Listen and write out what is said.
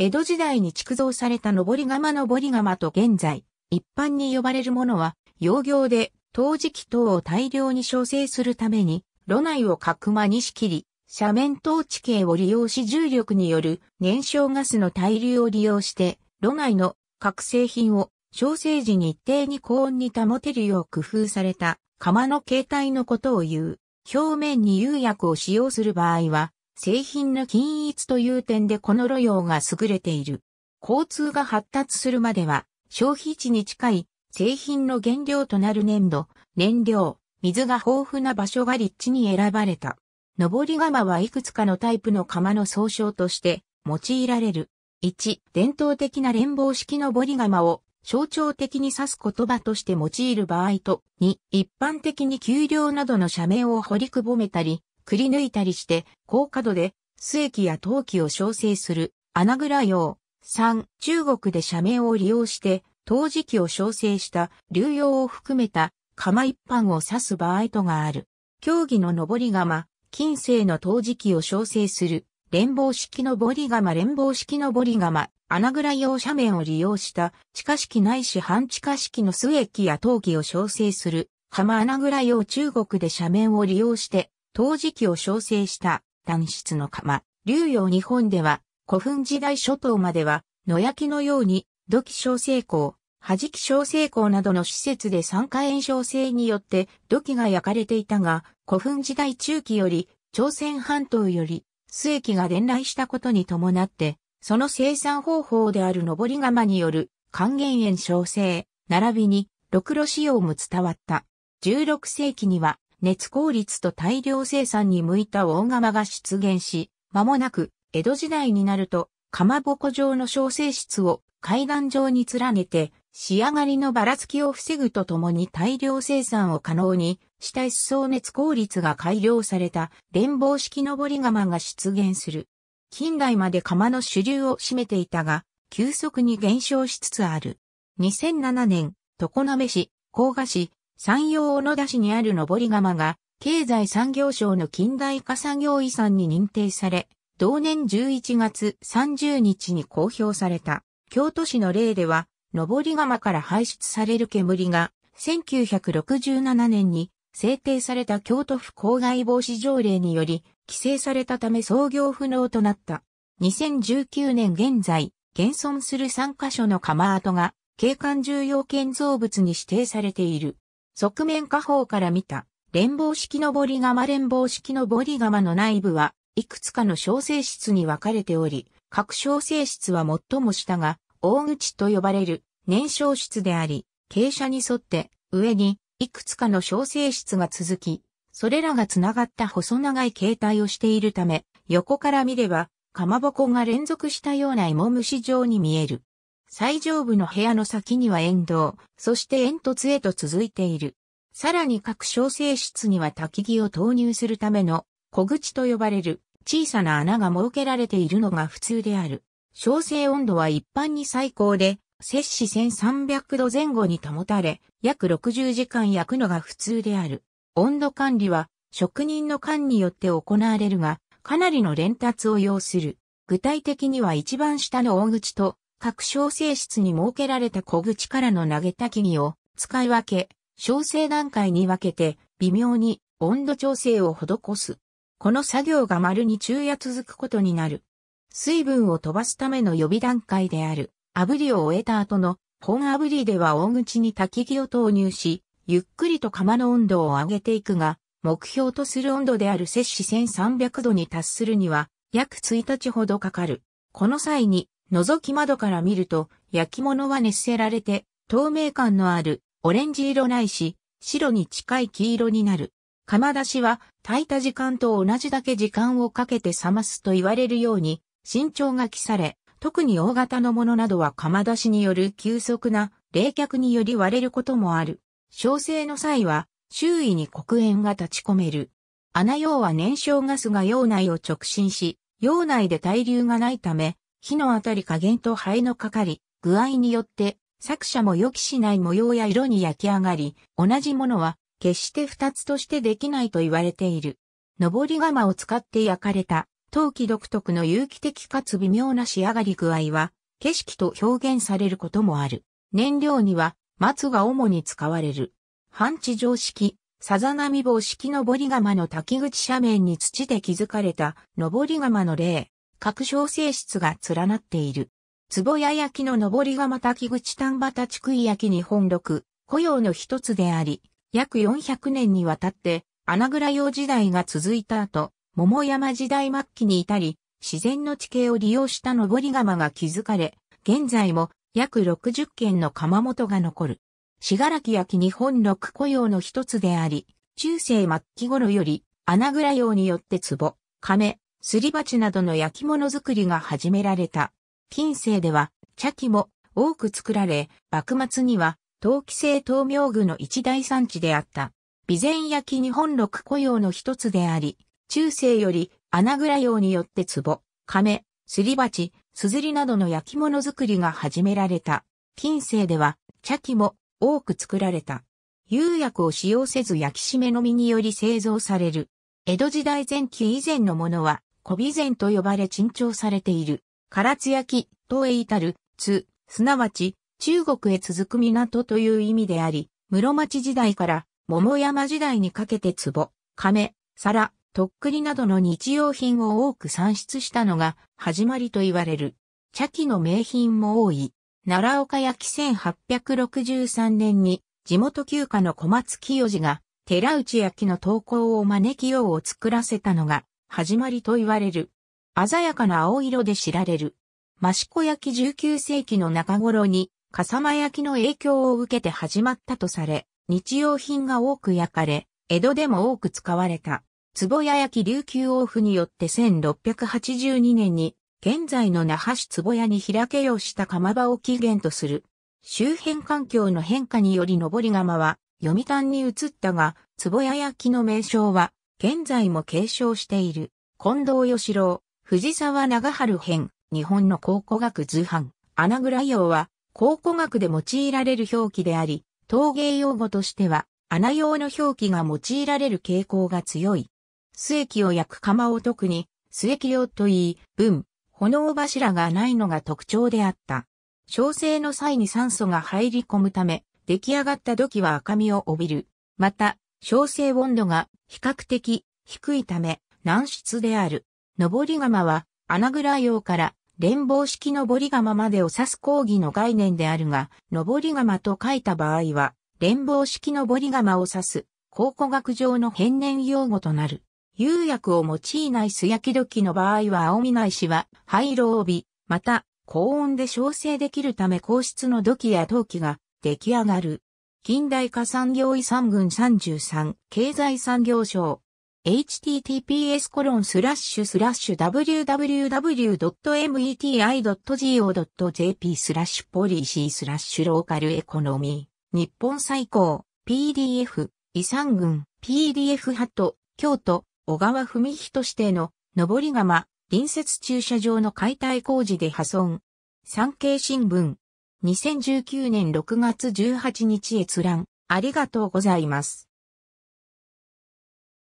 江戸時代に築造された登り窯登り窯と現在、一般に呼ばれるものは、窯業で、陶磁器等を大量に焼成するために、炉内を角間に仕切り、斜面陶地形を利用し重力による燃焼ガスの対流を利用して、炉内の各製品を焼成時に一定に高温に保てるよう工夫された窯の形態のことを言う。表面に釉薬を使用する場合は、製品の均一という点でこの路用が優れている。交通が発達するまでは、消費地に近い製品の原料となる粘土、燃料、水が豊富な場所が立地に選ばれた。上り釜はいくつかのタイプの釜の総称として用いられる。1、伝統的な連棒式登り釜を象徴的に指す言葉として用いる場合と、2、一般的に丘陵などの斜面を掘りくぼめたり、くり抜いたりして、高角度で、末期や陶器を調整する、穴蔵用。3、中国で社名を利用して、陶磁器を調整した流用を含めた釜一般を指す場合とがある。競技の上り釜、近世の陶磁器を調整する、連棒式のぼり釜連棒式のぼり釜、穴蔵用斜面を利用した地下式ないし半地下式の末期や陶器を調整する、釜穴蔵用中国で斜面を利用して陶磁器を焼成した断質の釜。流用日本では古墳時代初頭までは野焼きのように土器焼成工、弾き焼成工などの施設で酸化炎症性によって土器が焼かれていたが古墳時代中期より朝鮮半島より末期が伝来したことに伴ってその生産方法である登り窯による還元炎焼成、並びにろくろ使用も伝わった。16世紀には熱効率と大量生産に向いた大釜が出現し、間もなく江戸時代になると、かまぼこ状の小生室を階段状に連ねて、仕上がりのばらつきを防ぐとともに大量生産を可能に下一層熱効率が改良された連棒式登り釜が出現する。近代まで釜の主流を占めていたが、急速に減少しつつある。2007年、常鍋市、甲賀市、山陽小野田市にある登釜が、経済産業省の近代化産業遺産に認定され、同年11月30日に公表された、京都市の例では、登釜から排出される煙が、1967年に制定された京都府公害防止条例により、規制されたため操業不能となった。2019年現在、現存する3カ所の釜跡が、景観重要建造物に指定されている。側面下方から見た、連棒式のボリガマ連棒式のボリガマの内部は、いくつかの小性室に分かれており、各小性質は最も下が、大口と呼ばれる燃焼室であり、傾斜に沿って上にいくつかの小性室が続き、それらが繋がった細長い形態をしているため、横から見れば、かまぼこが連続したような芋虫状に見える。最上部の部屋の先には沿道、そして煙突へと続いている。さらに各小生室には焚き木を投入するための小口と呼ばれる小さな穴が設けられているのが普通である。小生温度は一般に最高で、摂氏1300度前後に保たれ、約60時間焼くのが普通である。温度管理は職人の管によって行われるが、かなりの連達を要する。具体的には一番下の大口と各小生室に設けられた小口からの投げた木々を使い分け、小生段階に分けて微妙に温度調整を施す。この作業が丸に昼夜続くことになる。水分を飛ばすための予備段階である。炙りを終えた後の本炙りでは大口に焚き木を投入し、ゆっくりと釜の温度を上げていくが、目標とする温度である摂氏1300度に達するには、約1日ほどかかる。この際に、覗き窓から見ると、焼き物は熱せられて、透明感のあるオレンジ色ないし、白に近い黄色になる。釜出しは炊いた時間と同じだけ時間をかけて冷ますと言われるように、慎重が記され、特に大型のものなどは釜出しによる急速な冷却により割れることもある。焼成の際は、周囲に黒煙が立ち込める。穴用は燃焼ガスが用内を直進し、用内で対流がないため、火の当たり加減と灰のかかり、具合によって、作者も予期しない模様や色に焼き上がり、同じものは、決して二つとしてできないと言われている。登り窯を使って焼かれた、陶器独特の有機的かつ微妙な仕上がり具合は、景色と表現されることもある。燃料には、松が主に使われる。半地上式、さざ波棒式登り窯の滝口斜面に土で築かれた登り窯の例。各小性質が連なっている。壺屋焼の上りがまた木口丹畑地区焼日本六、雇用の一つであり、約400年にわたって、穴倉用時代が続いた後、桃山時代末期に至り、自然の地形を利用した上り窯が築かれ、現在も約60軒の窯元が残る。がらき焼日本六雇用の一つであり、中世末期頃より、穴倉用によって壺、亀、すり鉢などの焼き物作りが始められた。近世では、茶器も多く作られ、幕末には、陶器製陶明具の一大産地であった。備前焼日本六雇用の一つであり、中世より穴蔵用によって壺、亀、すり鉢、すずりなどの焼き物作りが始められた。近世では、茶器も多く作られた。釉薬を使用せず焼き締めの実により製造される。江戸時代前期以前のものは、小備前と呼ばれ珍重されている。唐津焼、東へ至る、津、すなわち、中国へ続く港という意味であり、室町時代から桃山時代にかけて壺、亀、皿、とっくりなどの日用品を多く産出したのが始まりと言われる。茶器の名品も多い。奈良岡焼1863年に地元旧家の小松清治が寺内焼の投稿を招きようを作らせたのが始まりと言われる。鮮やかな青色で知られる。益子焼19世紀の中頃に、笠間焼の影響を受けて始まったとされ、日用品が多く焼かれ、江戸でも多く使われた。壺屋焼き琉球王府によって1682年に、現在の那覇市壺屋に開けようした釜場を起源とする。周辺環境の変化により上り窯は、読谷に移ったが、壺屋焼きの名称は、現在も継承している、近藤義郎、藤沢長春編、日本の考古学図版、穴倉用は、考古学で用いられる表記であり、陶芸用語としては、穴用の表記が用いられる傾向が強い。末木を焼く釜を特に、末木用といい、文、炎柱がないのが特徴であった。焼成の際に酸素が入り込むため、出来上がった土器は赤みを帯びる。また、小生温度が比較的低いため軟質である。登り釜は穴蔵用から連棒式登り釜までを指す講義の概念であるが、登り釜と書いた場合は連棒式登り釜を指す考古学上の変年用語となる。釉薬を用いない素焼き土器の場合は青みないしは灰色帯また高温で焼成できるため硬質の土器や陶器が出来上がる。近代化産業遺産群33、経済産業省。https コロンスラッシュスラッシュ www.meti.go.jp スラッシュポリシースラッシュローカルエコノミー日本最高 PDF 遺産群 PDF ハット京都小川文人指定の上り窯隣接駐車場の解体工事で破損産経新聞2019年6月18日閲覧、ありがとうございます。